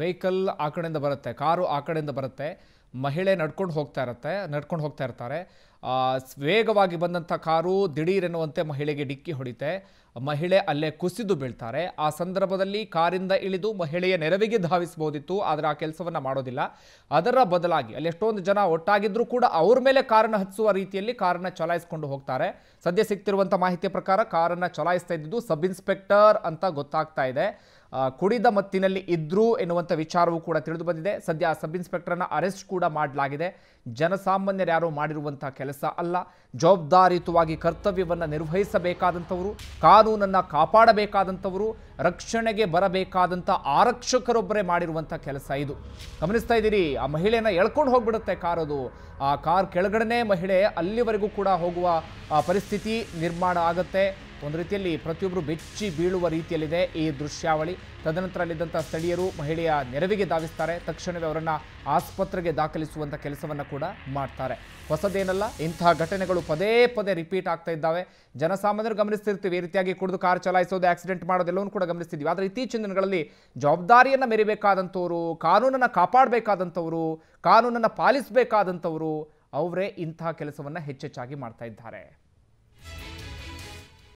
vehicle ಆ ಕಡೆಯಿಂದ ಬರುತ್ತೆ ಕಾರು ಆ ಕಡೆಯಿಂದ ಬರುತ್ತೆ ಮಹಿಳೆ ನಡ್ಕೊಂಡು ಹೋಗ್ತಾ ಇರುತ್ತೆ ನಡ್ಕೊಂಡು ಹೋಗ್ತಾ ಇರ್ತಾರೆ ವೇಗವಾಗಿ ಬಂದಂಥ ಕಾರು ದಿಢೀರ್ ಎನ್ನುವಂತೆ ಮಹಿಳೆಗೆ ಡಿಕ್ಕಿ ಹೊಡಿತೆ ಮಹಿಳೆ ಅಲ್ಲೇ ಕುಸಿದು ಬೀಳ್ತಾರೆ ಆ ಸಂದರ್ಭದಲ್ಲಿ ಕಾರಿಂದ ಇಳಿದು ಮಹಿಳೆಯ ನೆರವಿಗೆ ಧಾವಿಸಬಹುದಿತ್ತು ಆದರೆ ಆ ಕೆಲಸವನ್ನು ಮಾಡೋದಿಲ್ಲ ಅದರ ಬದಲಾಗಿ ಅಲ್ಲಿ ಎಷ್ಟೊಂದು ಜನ ಒಟ್ಟಾಗಿದ್ರೂ ಕೂಡ ಅವ್ರ ಮೇಲೆ ಕಾರನ್ನು ಹಚ್ಚುವ ರೀತಿಯಲ್ಲಿ ಕಾರನ್ನು ಚಲಾಯಿಸಿಕೊಂಡು ಹೋಗ್ತಾರೆ ಸದ್ಯ ಸಿಗ್ತಿರುವಂಥ ಮಾಹಿತಿಯ ಪ್ರಕಾರ ಕಾರನ್ನು ಚಲಾಯಿಸ್ತಾ ಇದ್ದಿದ್ದು ಸಬ್ ಇನ್ಸ್ಪೆಕ್ಟರ್ ಅಂತ ಗೊತ್ತಾಗ್ತಾ ಇದೆ ಕುಡಿದ ಮತ್ತಿನಲ್ಲಿ ಇದ್ರು ಎನ್ನುವಂಥ ವಿಚಾರವೂ ಕೂಡ ತಿಳಿದು ಬಂದಿದೆ ಸದ್ಯ ಸಬ್ ಇನ್ಸ್ಪೆಕ್ಟರ್ನ ಅರೆಸ್ಟ್ ಕೂಡ ಮಾಡಲಾಗಿದೆ ಜನಸಾಮಾನ್ಯರು ಯಾರೋ ಮಾಡಿರುವಂಥ ಕೆಲಸ ಅಲ್ಲ ಜವಾಬ್ದಾರಿಯುತವಾಗಿ ಕರ್ತವ್ಯವನ್ನು ನಿರ್ವಹಿಸಬೇಕಾದಂಥವರು ಕಾನೂನನ್ನು ಕಾಪಾಡಬೇಕಾದಂಥವರು ರಕ್ಷಣೆಗೆ ಬರಬೇಕಾದಂಥ ಆರಕ್ಷಕರೊಬ್ಬರೇ ಮಾಡಿರುವಂಥ ಕೆಲಸ ಇದು ಗಮನಿಸ್ತಾ ಇದ್ದೀರಿ ಆ ಮಹಿಳೆಯನ್ನು ಎಳ್ಕೊಂಡು ಹೋಗ್ಬಿಡುತ್ತೆ ಕಾರದು ಆ ಕಾರ್ ಕೆಳಗಡೆನೇ ಮಹಿಳೆ ಅಲ್ಲಿವರೆಗೂ ಕೂಡ ಹೋಗುವ ಪರಿಸ್ಥಿತಿ ನಿರ್ಮಾಣ ಆಗುತ್ತೆ ಒಂದು ರೀತಿಯಲ್ಲಿ ಪ್ರತಿಯೊಬ್ಬರು ಬೆಚ್ಚಿ ಬೀಳುವ ರೀತಿಯಲ್ಲಿದೆ ಈ ದೃಶ್ಯಾವಳಿ ತದನಂತರ ಅಲ್ಲಿದ್ದಂಥ ಸ್ಥಳೀಯರು ಮಹಿಳೆಯ ನೆರವಿಗೆ ಧಾವಿಸ್ತಾರೆ ತಕ್ಷಣವೇ ಅವರನ್ನು ಆಸ್ಪತ್ರೆಗೆ ದಾಖಲಿಸುವಂಥ ಕೆಲಸವನ್ನು ಕೂಡ ಮಾಡ್ತಾರೆ ಹೊಸದೇನಲ್ಲ ಇಂತಹ ಘಟನೆಗಳು ಪದೇ ಪದೇ ರಿಪೀಟ್ ಆಗ್ತಾ ಇದ್ದಾವೆ ಜನಸಾಮಾನ್ಯರು ಗಮನಿಸ್ತಿರ್ತೀವಿ ಈ ರೀತಿಯಾಗಿ ಕುಡಿದು ಕಾರ್ ಚಲಾಯಿಸೋದು ಆಕ್ಸಿಡೆಂಟ್ ಮಾಡೋದೆಲ್ಲವನ್ನು ಕೂಡ ಗಮನಿಸ್ತಿದ್ವಿ ಆದರೆ ಇತ್ತೀಚಿನ ದಿನಗಳಲ್ಲಿ ಜವಾಬ್ದಾರಿಯನ್ನು ಮೆರಿಬೇಕಾದಂಥವ್ರು ಕಾನೂನನ್ನು ಕಾಪಾಡಬೇಕಾದಂಥವ್ರು ಕಾನೂನನ್ನು ಪಾಲಿಸಬೇಕಾದಂಥವ್ರು ಅವರೇ ಇಂತಹ ಕೆಲಸವನ್ನು ಹೆಚ್ಚೆಚ್ಚಾಗಿ ಮಾಡ್ತಾ ಇದ್ದಾರೆ